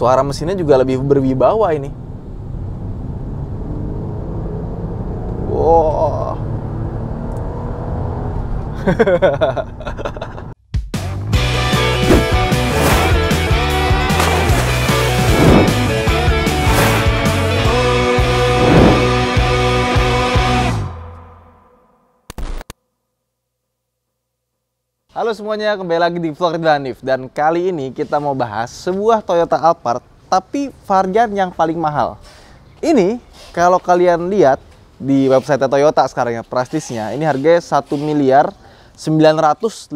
suara mesinnya juga lebih berwibawa ini. Wow. Halo semuanya, kembali lagi di Florida Hanif dan kali ini kita mau bahas sebuah Toyota Alphard tapi varian yang paling mahal. Ini kalau kalian lihat di website Toyota sekarang ya prestisnya, ini harganya 1 miliar 952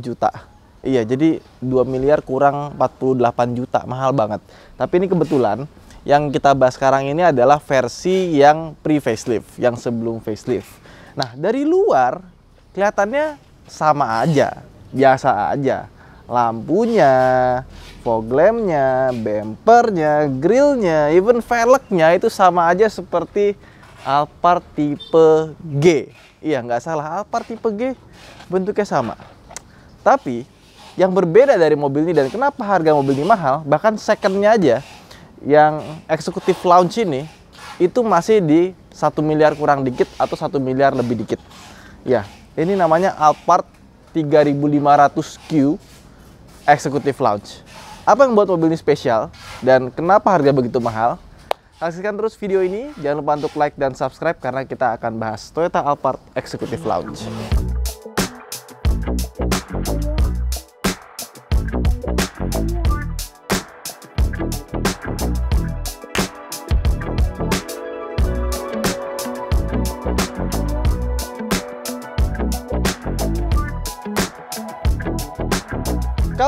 juta. Iya, jadi 2 miliar kurang 48 juta, mahal banget. Tapi ini kebetulan yang kita bahas sekarang ini adalah versi yang pre facelift, yang sebelum facelift. Nah, dari luar kelihatannya sama aja, biasa aja. Lampunya, fog lampnya, bempernya, grillnya, even velgnya itu sama aja seperti Alphard tipe G. Iya, nggak salah. Alphard tipe G bentuknya sama. Tapi yang berbeda dari mobil ini dan kenapa harga mobil ini mahal, bahkan secondnya aja yang eksekutif launch ini itu masih di satu miliar kurang dikit atau satu miliar lebih dikit. Ya, ini namanya Alphard 3500Q Executive Lounge. Apa yang membuat mobil ini spesial dan kenapa harga begitu mahal? Saksikan terus video ini, jangan lupa untuk like dan subscribe karena kita akan bahas Toyota Alphard Executive Lounge.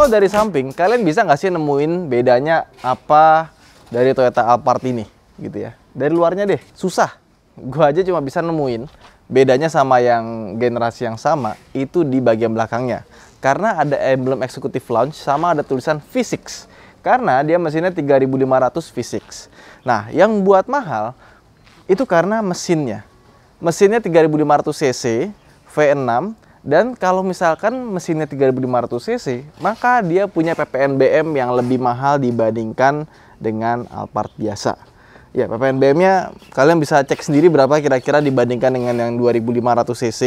kalau dari samping kalian bisa nggak sih nemuin bedanya apa dari Toyota Alphard ini gitu ya dari luarnya deh susah gue aja cuma bisa nemuin bedanya sama yang generasi yang sama itu di bagian belakangnya karena ada emblem Executive launch sama ada tulisan V6 karena dia mesinnya 3500 V6 nah yang buat mahal itu karena mesinnya mesinnya 3500 cc V6 dan kalau misalkan mesinnya 3500 cc, maka dia punya ppnbm yang lebih mahal dibandingkan dengan Alphard biasa. Ya, ppnbm-nya kalian bisa cek sendiri berapa kira-kira dibandingkan dengan yang 2500 cc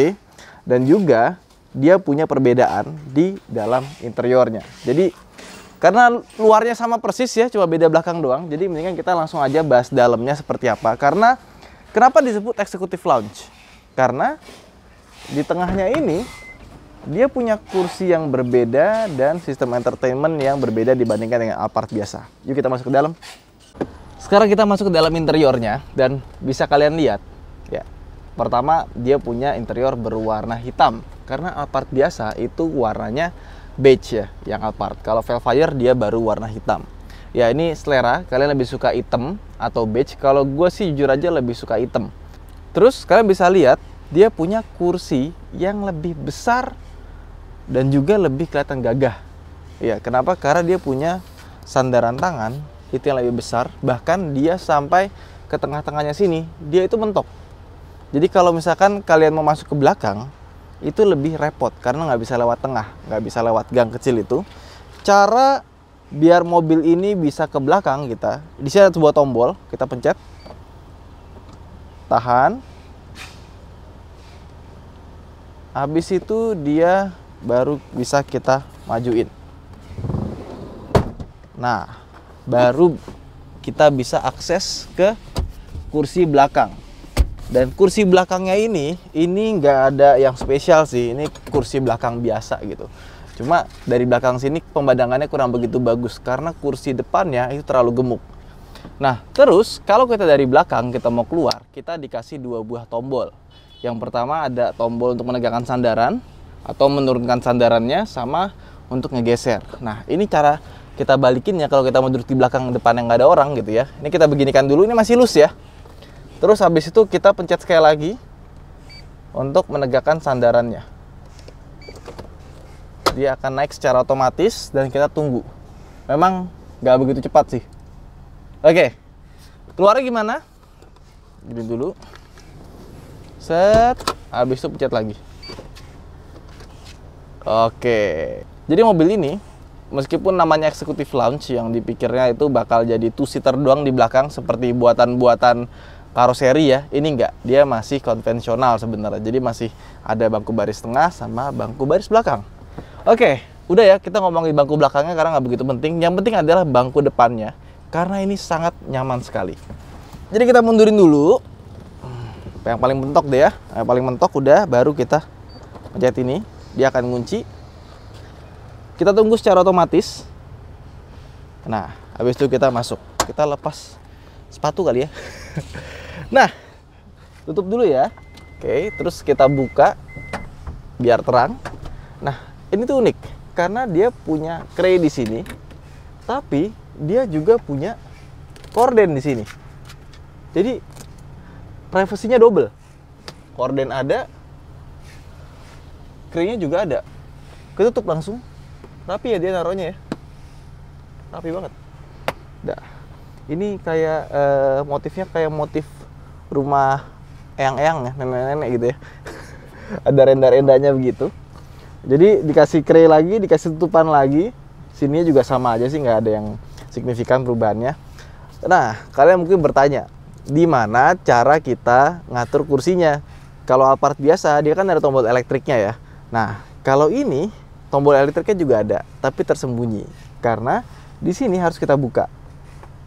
dan juga dia punya perbedaan di dalam interiornya. Jadi karena luarnya sama persis ya, cuma beda belakang doang. Jadi mendingan kita langsung aja bahas dalamnya seperti apa. Karena kenapa disebut executive lounge? Karena di tengahnya ini dia punya kursi yang berbeda dan sistem entertainment yang berbeda dibandingkan dengan Alphard biasa. Yuk kita masuk ke dalam. Sekarang kita masuk ke dalam interiornya dan bisa kalian lihat ya. Pertama, dia punya interior berwarna hitam karena Alphard biasa itu warnanya beige ya yang Alphard. Kalau Velfire dia baru warna hitam. Ya ini selera, kalian lebih suka hitam atau beige. Kalau gue sih jujur aja lebih suka hitam. Terus kalian bisa lihat dia punya kursi yang lebih besar dan juga lebih kelihatan gagah. Ya, kenapa? Karena dia punya sandaran tangan itu yang lebih besar, bahkan dia sampai ke tengah-tengahnya sini, dia itu mentok. Jadi kalau misalkan kalian mau masuk ke belakang, itu lebih repot karena nggak bisa lewat tengah, nggak bisa lewat gang kecil itu. Cara biar mobil ini bisa ke belakang kita, di sini ada sebuah tombol, kita pencet, tahan, habis itu dia baru bisa kita majuin nah baru kita bisa akses ke kursi belakang dan kursi belakangnya ini ini nggak ada yang spesial sih ini kursi belakang biasa gitu cuma dari belakang sini pemandangannya kurang begitu bagus karena kursi depannya itu terlalu gemuk nah terus kalau kita dari belakang kita mau keluar kita dikasih dua buah tombol yang pertama ada tombol untuk menegakkan sandaran atau menurunkan sandarannya sama untuk ngegeser. Nah, ini cara kita balikinnya kalau kita mau duduk di belakang depan yang nggak ada orang gitu ya. Ini kita beginikan dulu, ini masih loose ya. Terus habis itu kita pencet sekali lagi untuk menegakkan sandarannya. Dia akan naik secara otomatis dan kita tunggu. Memang nggak begitu cepat sih. Oke, keluarnya gimana? Gini dulu set habis itu pencet lagi oke jadi mobil ini meskipun namanya eksekutif lounge yang dipikirnya itu bakal jadi two seater doang di belakang seperti buatan-buatan karoseri ya ini enggak dia masih konvensional sebenarnya jadi masih ada bangku baris tengah sama bangku baris belakang oke udah ya kita ngomongin bangku belakangnya karena nggak begitu penting yang penting adalah bangku depannya karena ini sangat nyaman sekali jadi kita mundurin dulu yang paling mentok deh ya yang paling mentok udah baru kita pencet ini dia akan ngunci. kita tunggu secara otomatis nah habis itu kita masuk kita lepas sepatu kali ya nah tutup dulu ya oke terus kita buka biar terang nah ini tuh unik karena dia punya kray di sini tapi dia juga punya korden di sini jadi privasinya double. Korden ada, keringnya juga ada. Ketutup langsung. Rapi ya dia naronya, ya. Rapi banget. Dah. Ini kayak uh, motifnya kayak motif rumah eyang-eyang ya, nenek-nenek gitu ya. ada renda-rendanya begitu. Jadi dikasih kre lagi, dikasih tutupan lagi. Sininya juga sama aja sih, nggak ada yang signifikan perubahannya. Nah, kalian mungkin bertanya, di mana cara kita ngatur kursinya. Kalau Alphard biasa, dia kan ada tombol elektriknya ya. Nah, kalau ini tombol elektriknya juga ada, tapi tersembunyi. Karena di sini harus kita buka.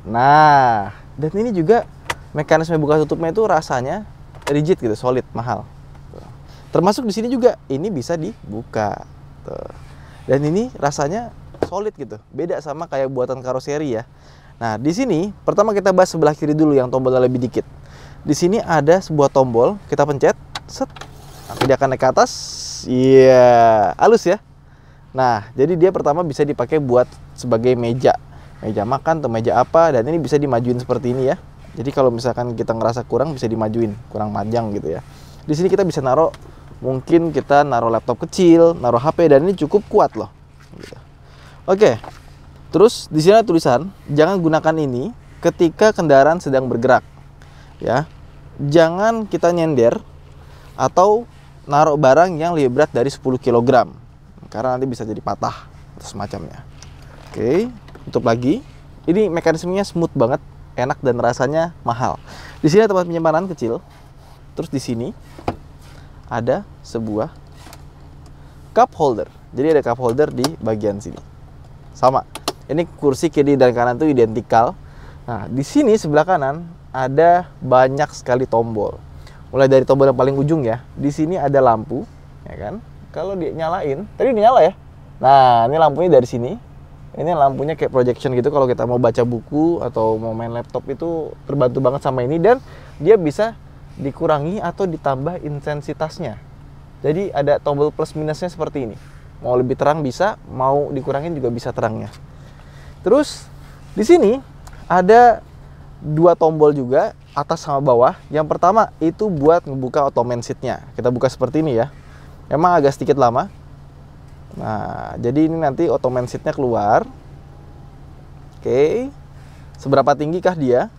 Nah, dan ini juga mekanisme buka tutupnya itu rasanya rigid gitu, solid, mahal. Termasuk di sini juga ini bisa dibuka. Dan ini rasanya solid gitu. Beda sama kayak buatan karoseri ya. Nah, di sini pertama kita bahas sebelah kiri dulu yang tombolnya lebih dikit. Di sini ada sebuah tombol, kita pencet, set. Nanti dia akan naik ke atas. Iya, yeah. halus ya. Nah, jadi dia pertama bisa dipakai buat sebagai meja. Meja makan atau meja apa dan ini bisa dimajuin seperti ini ya. Jadi kalau misalkan kita ngerasa kurang bisa dimajuin, kurang panjang gitu ya. Di sini kita bisa naruh mungkin kita naruh laptop kecil, naruh HP dan ini cukup kuat loh. Gitu. Oke, Terus di sini ada tulisan, jangan gunakan ini ketika kendaraan sedang bergerak. Ya. Jangan kita nyender atau naruh barang yang lebih berat dari 10 kg karena nanti bisa jadi patah atau semacamnya. Oke, tutup lagi. Ini mekanismenya smooth banget, enak dan rasanya mahal. Di sini ada tempat penyimpanan kecil. Terus di sini ada sebuah cup holder. Jadi ada cup holder di bagian sini. Sama ini kursi kiri dan kanan itu identikal nah di sini sebelah kanan ada banyak sekali tombol mulai dari tombol yang paling ujung ya di sini ada lampu ya kan kalau dinyalain, tadi dinyala ya nah ini lampunya dari sini ini lampunya kayak projection gitu kalau kita mau baca buku atau mau main laptop itu terbantu banget sama ini dan dia bisa dikurangi atau ditambah intensitasnya jadi ada tombol plus minusnya seperti ini mau lebih terang bisa mau dikurangin juga bisa terangnya Terus di sini ada dua tombol juga atas sama bawah. Yang pertama itu buat ngebuka ottoman seatnya. Kita buka seperti ini ya. Emang agak sedikit lama. Nah, jadi ini nanti ottoman seatnya keluar. Oke. Seberapa tinggikah dia?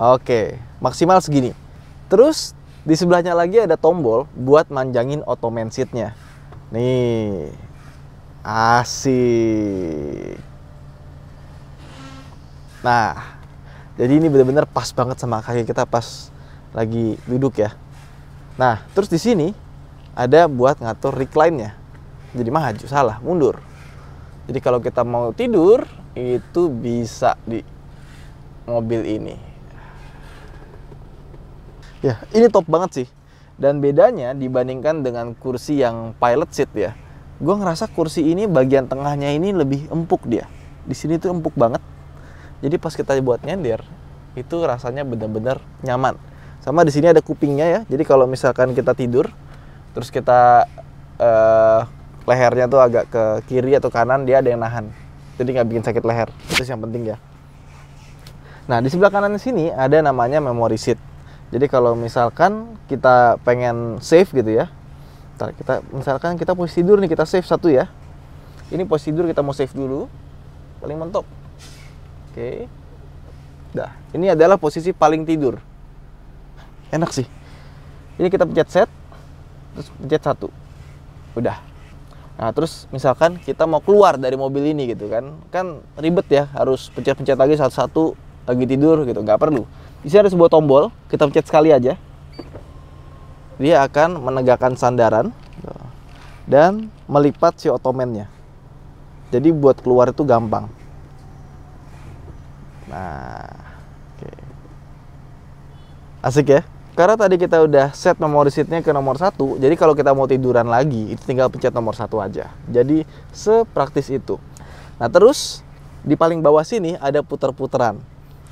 Oke, maksimal segini. Terus di sebelahnya lagi ada tombol buat manjangin ottoman seatnya. Nih, asik. Nah, jadi ini benar-benar pas banget sama kaki kita pas lagi duduk ya. Nah, terus di sini ada buat ngatur recline-nya. Jadi maju, salah, mundur. Jadi kalau kita mau tidur itu bisa di mobil ini. Ya, ini top banget sih. Dan bedanya dibandingkan dengan kursi yang pilot seat ya. Gue ngerasa kursi ini bagian tengahnya ini lebih empuk dia. Di sini tuh empuk banget jadi pas kita buat nyender itu rasanya benar-benar nyaman. Sama di sini ada kupingnya ya. Jadi kalau misalkan kita tidur terus kita uh, lehernya tuh agak ke kiri atau kanan dia ada yang nahan. Jadi nggak bikin sakit leher. Itu yang penting ya. Nah, di sebelah kanan sini ada namanya memory seat. Jadi kalau misalkan kita pengen save gitu ya. kita misalkan kita posisi tidur nih kita save satu ya. Ini posisi tidur kita mau save dulu. Paling mentok. Oke. Dah, ini adalah posisi paling tidur. Enak sih. Ini kita pencet set, terus pencet satu. Udah. Nah, terus misalkan kita mau keluar dari mobil ini gitu kan. Kan ribet ya, harus pencet-pencet lagi satu-satu lagi tidur gitu, nggak perlu. Di sini ada sebuah tombol, kita pencet sekali aja. Dia akan menegakkan sandaran dan melipat si otomennya. Jadi buat keluar itu gampang. Nah, oke. Okay. Asik ya? Karena tadi kita udah set nomor seatnya ke nomor satu, jadi kalau kita mau tiduran lagi, itu tinggal pencet nomor satu aja. Jadi sepraktis itu. Nah terus di paling bawah sini ada puter-puteran.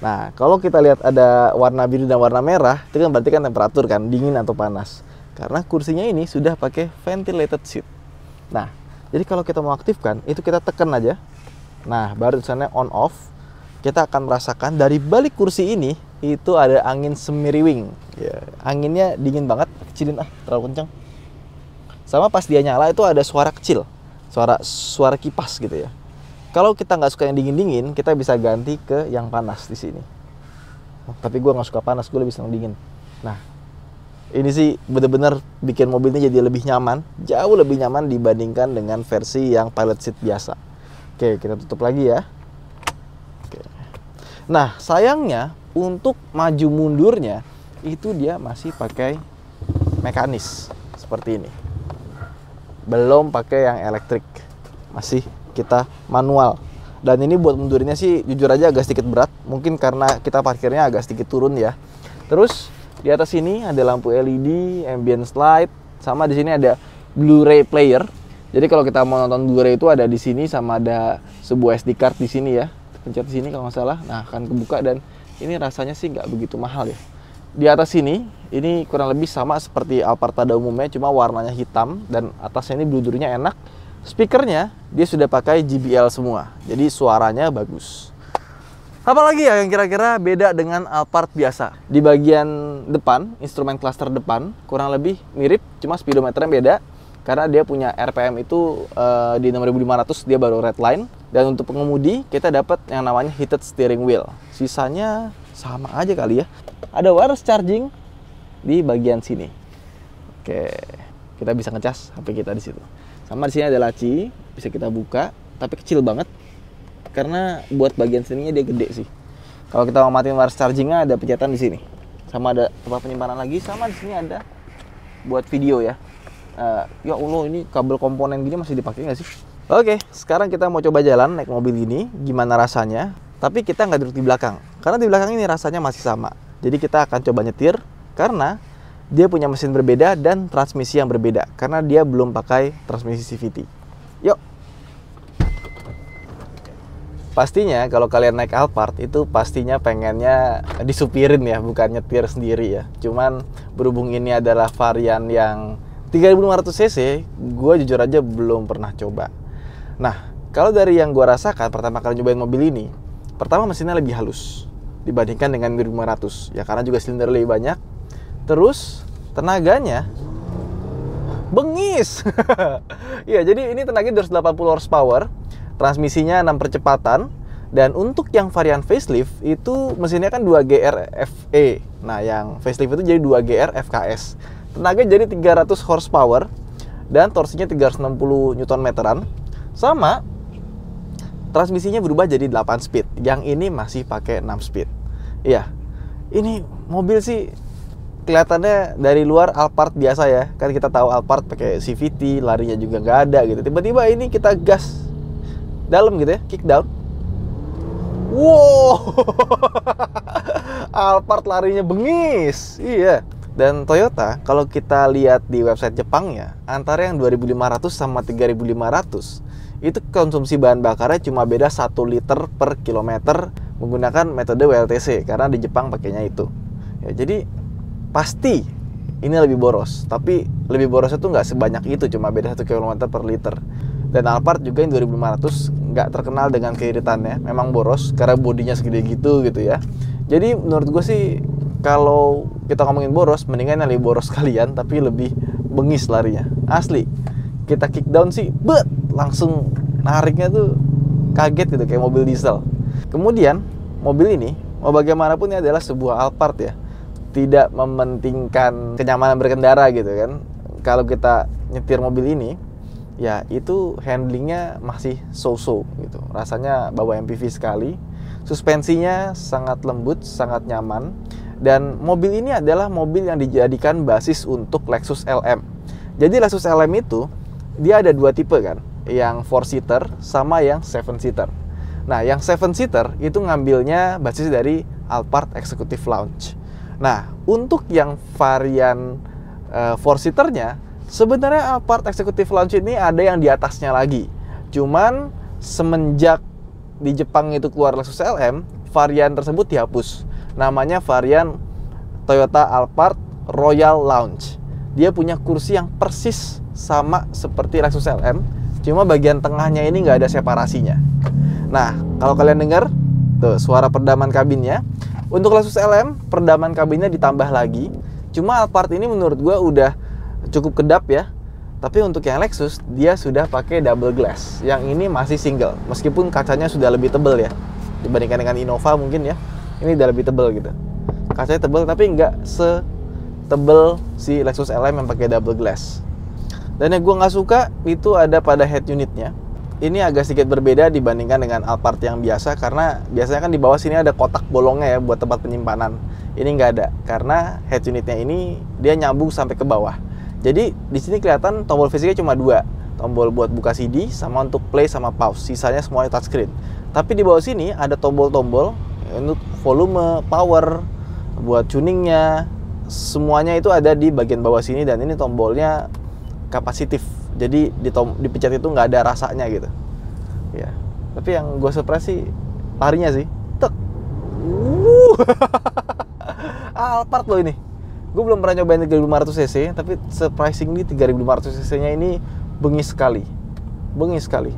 Nah kalau kita lihat ada warna biru dan warna merah, itu kan berarti kan temperatur kan, dingin atau panas. Karena kursinya ini sudah pakai ventilated seat. Nah jadi kalau kita mau aktifkan, itu kita tekan aja. Nah baru tulisannya on off kita akan merasakan dari balik kursi ini itu ada angin semiriwing. Ya, anginnya dingin banget, kecilin ah, terlalu kencang. Sama pas dia nyala itu ada suara kecil, suara suara kipas gitu ya. Kalau kita nggak suka yang dingin-dingin, kita bisa ganti ke yang panas di sini. Oh, tapi gue nggak suka panas, gue lebih senang dingin. Nah, ini sih bener-bener bikin mobilnya jadi lebih nyaman, jauh lebih nyaman dibandingkan dengan versi yang pilot seat biasa. Oke, kita tutup lagi ya. Nah, sayangnya untuk maju mundurnya itu dia masih pakai mekanis seperti ini. Belum pakai yang elektrik. Masih kita manual. Dan ini buat mundurnya sih jujur aja agak sedikit berat, mungkin karena kita parkirnya agak sedikit turun ya. Terus di atas ini ada lampu LED, ambient light, sama di sini ada Blu-ray player. Jadi kalau kita mau nonton Blu-ray itu ada di sini sama ada sebuah SD card di sini ya pencet sini kalau nggak salah nah akan kebuka dan ini rasanya sih nggak begitu mahal ya di atas sini ini kurang lebih sama seperti Alphard pada umumnya cuma warnanya hitam dan atasnya ini bludurnya enak speakernya dia sudah pakai JBL semua jadi suaranya bagus Apalagi ya yang kira-kira beda dengan Alphard biasa? Di bagian depan, instrumen cluster depan, kurang lebih mirip, cuma speedometernya beda karena dia punya RPM itu uh, di 6500 dia baru redline dan untuk pengemudi kita dapat yang namanya heated steering wheel sisanya sama aja kali ya ada wireless charging di bagian sini oke kita bisa ngecas HP kita di situ sama di sini ada laci bisa kita buka tapi kecil banget karena buat bagian sininya dia gede sih kalau kita mau matiin wireless chargingnya ada pencetan di sini sama ada tempat penyimpanan lagi sama di sini ada buat video ya uh, ya Allah ini kabel komponen gini masih dipakai nggak sih? Oke, okay, sekarang kita mau coba jalan naik mobil ini, gimana rasanya? Tapi kita nggak duduk di belakang, karena di belakang ini rasanya masih sama. Jadi kita akan coba nyetir, karena dia punya mesin berbeda dan transmisi yang berbeda, karena dia belum pakai transmisi CVT. Yuk! Pastinya kalau kalian naik Alphard itu pastinya pengennya disupirin ya, bukan nyetir sendiri ya. Cuman berhubung ini adalah varian yang 3500 cc gue jujur aja belum pernah coba nah kalau dari yang gue rasakan pertama kali nyobain mobil ini pertama mesinnya lebih halus dibandingkan dengan 1500 ya karena juga silinder lebih banyak terus tenaganya bengis ya jadi ini tenaga 280 horsepower transmisinya 6 percepatan dan untuk yang varian facelift itu mesinnya kan 2 GR FE nah yang facelift itu jadi 2 GR FKS tenaga jadi 300 horsepower dan torsinya 360 Newton meteran. Sama transmisinya berubah jadi 8 speed. Yang ini masih pakai 6 speed. Iya. Ini mobil sih kelihatannya dari luar Alphard biasa ya. Kan kita tahu Alphard pakai CVT, larinya juga nggak ada gitu. Tiba-tiba ini kita gas dalam gitu ya, kick down. Wow. Alphard larinya bengis. Iya. Dan Toyota, kalau kita lihat di website Jepangnya, antara yang 2500 sama 3500, itu konsumsi bahan bakarnya cuma beda 1 liter per kilometer menggunakan metode WLTC, karena di Jepang pakainya itu. Ya, jadi, pasti ini lebih boros, tapi lebih boros itu nggak sebanyak itu, cuma beda 1 km per liter. Dan Alphard juga yang 2500 nggak terkenal dengan keiritannya, memang boros karena bodinya segede gitu gitu ya. Jadi menurut gue sih kalau kita ngomongin boros mendingan lebih boros kalian tapi lebih bengis larinya asli kita kick down sih bet langsung nariknya tuh kaget gitu kayak mobil diesel kemudian mobil ini mau bagaimanapun ini adalah sebuah Alphard ya tidak mementingkan kenyamanan berkendara gitu kan kalau kita nyetir mobil ini ya itu handlingnya masih so-so gitu rasanya bawa MPV sekali suspensinya sangat lembut sangat nyaman dan mobil ini adalah mobil yang dijadikan basis untuk Lexus LM. Jadi Lexus LM itu dia ada dua tipe kan, yang four seater sama yang seven seater. Nah, yang seven seater itu ngambilnya basis dari Alphard Executive Lounge. Nah, untuk yang varian uh, four seaternya sebenarnya Alphard Executive Lounge ini ada yang di atasnya lagi. Cuman semenjak di Jepang itu keluar Lexus LM, varian tersebut dihapus namanya varian Toyota Alphard Royal Lounge dia punya kursi yang persis sama seperti Lexus LM cuma bagian tengahnya ini nggak ada separasinya nah kalau kalian dengar tuh suara perdaman kabinnya untuk Lexus LM perdaman kabinnya ditambah lagi cuma Alphard ini menurut gue udah cukup kedap ya tapi untuk yang Lexus, dia sudah pakai double glass. Yang ini masih single, meskipun kacanya sudah lebih tebal ya. Dibandingkan dengan Innova mungkin ya ini udah lebih tebel gitu kacanya tebel tapi nggak setebel si Lexus LM yang pakai double glass dan yang gue nggak suka itu ada pada head unitnya ini agak sedikit berbeda dibandingkan dengan Alphard yang biasa karena biasanya kan di bawah sini ada kotak bolongnya ya buat tempat penyimpanan. Ini nggak ada karena head unitnya ini dia nyambung sampai ke bawah. Jadi di sini kelihatan tombol fisiknya cuma dua, tombol buat buka CD sama untuk play sama pause. Sisanya semuanya touchscreen. Tapi di bawah sini ada tombol-tombol untuk volume power buat tuningnya semuanya itu ada di bagian bawah sini dan ini tombolnya kapasitif jadi di tom, dipencet itu nggak ada rasanya gitu ya tapi yang gue surprise sih larinya sih tek uh. Alphard loh ini gue belum pernah nyobain 3500 cc tapi surprisingly 3500 cc nya ini bengis sekali bengis sekali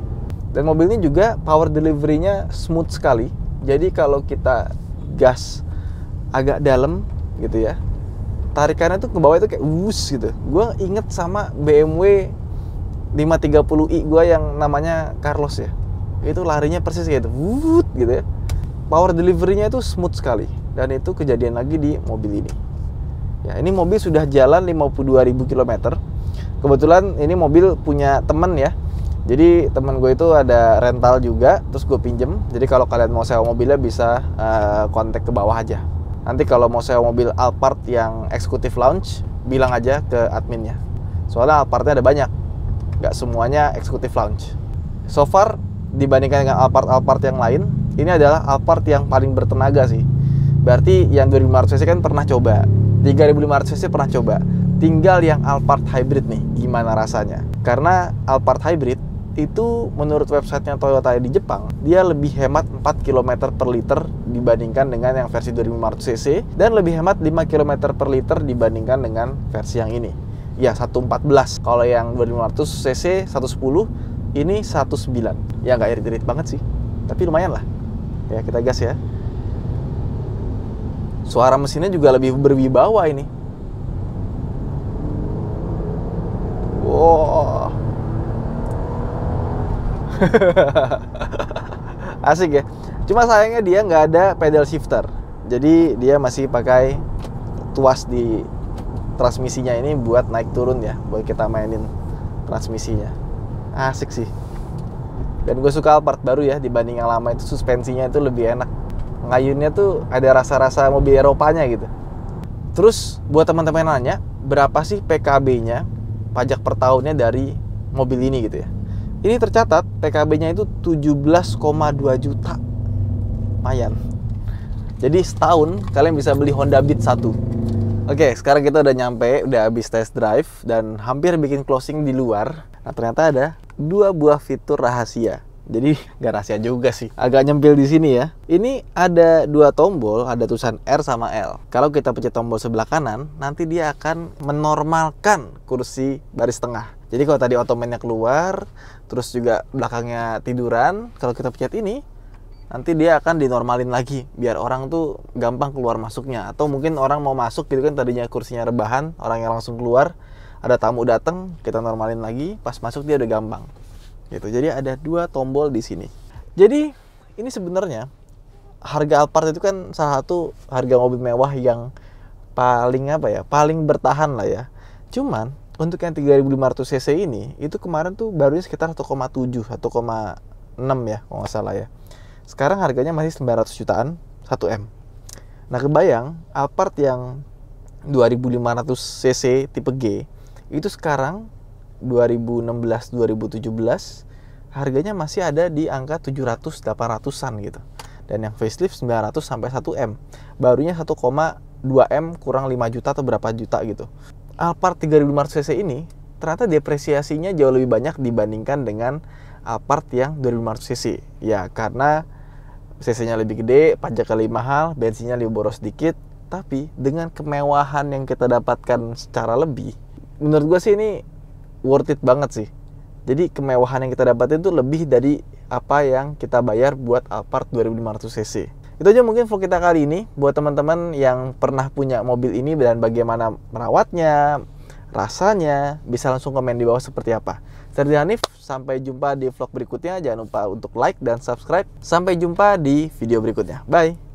dan mobil ini juga power delivery-nya smooth sekali jadi kalau kita gas agak dalam gitu ya, tarikannya tuh ke bawah itu kayak wus gitu. Gue inget sama BMW 530i gue yang namanya Carlos ya. Itu larinya persis kayak itu, wut gitu ya. Power delivery-nya itu smooth sekali dan itu kejadian lagi di mobil ini. Ya, ini mobil sudah jalan 52.000 km. Kebetulan ini mobil punya temen ya jadi teman gue itu ada rental juga terus gue pinjem jadi kalau kalian mau sewa mobilnya bisa uh, kontak ke bawah aja nanti kalau mau sewa mobil Alphard yang eksekutif lounge bilang aja ke adminnya soalnya Alphardnya ada banyak nggak semuanya eksekutif lounge so far dibandingkan dengan Alphard Alphard yang lain ini adalah Alphard yang paling bertenaga sih berarti yang 2500 cc kan pernah coba 3500 cc pernah coba tinggal yang Alphard hybrid nih gimana rasanya karena Alphard hybrid itu menurut websitenya Toyota di Jepang, dia lebih hemat 4 km per liter dibandingkan dengan yang versi 2500 cc dan lebih hemat 5 km per liter dibandingkan dengan versi yang ini. Ya, 114. Kalau yang 2500 cc 110, ini 19. Ya nggak irit-irit banget sih, tapi lumayan lah. Ya, kita gas ya. Suara mesinnya juga lebih berwibawa ini. Wow. asik ya cuma sayangnya dia nggak ada pedal shifter jadi dia masih pakai tuas di transmisinya ini buat naik turun ya buat kita mainin transmisinya asik sih dan gue suka Alphard baru ya dibanding yang lama itu suspensinya itu lebih enak ngayunnya tuh ada rasa-rasa mobil Eropanya gitu terus buat teman-teman nanya berapa sih PKB-nya pajak per tahunnya dari mobil ini gitu ya ini tercatat pkb nya itu 17,2 juta. Mayan. Jadi setahun kalian bisa beli Honda Beat 1. Oke, sekarang kita udah nyampe, udah habis test drive dan hampir bikin closing di luar. Nah, ternyata ada dua buah fitur rahasia jadi nggak rahasia juga sih. Agak nyempil di sini ya. Ini ada dua tombol, ada tulisan R sama L. Kalau kita pencet tombol sebelah kanan, nanti dia akan menormalkan kursi baris tengah. Jadi kalau tadi otomennya keluar, terus juga belakangnya tiduran, kalau kita pencet ini, nanti dia akan dinormalin lagi biar orang tuh gampang keluar masuknya atau mungkin orang mau masuk gitu kan tadinya kursinya rebahan orangnya langsung keluar ada tamu datang kita normalin lagi pas masuk dia udah gampang gitu jadi ada dua tombol di sini jadi ini sebenarnya harga Alphard itu kan salah satu harga mobil mewah yang paling apa ya paling bertahan lah ya cuman untuk yang 3500 cc ini itu kemarin tuh barunya sekitar 1,7 1,6 ya kalau nggak salah ya sekarang harganya masih 900 jutaan 1M nah kebayang Alphard yang 2500 cc tipe G itu sekarang 2016 2017 harganya masih ada di angka 700 800-an gitu. Dan yang facelift 900 sampai 1M. Barunya 1,2 M kurang 5 juta atau berapa juta gitu. Alphard 3500 cc ini ternyata depresiasinya jauh lebih banyak dibandingkan dengan Alphard yang 2500 cc. Ya, karena cc-nya lebih gede, pajaknya lebih mahal, bensinnya lebih boros sedikit, tapi dengan kemewahan yang kita dapatkan secara lebih, menurut gue sih ini worth it banget sih jadi kemewahan yang kita dapatin itu lebih dari apa yang kita bayar buat Alphard 2500 cc itu aja mungkin vlog kita kali ini buat teman-teman yang pernah punya mobil ini dan bagaimana merawatnya rasanya bisa langsung komen di bawah seperti apa. Saya Hanif, sampai jumpa di vlog berikutnya. Jangan lupa untuk like dan subscribe. Sampai jumpa di video berikutnya. Bye!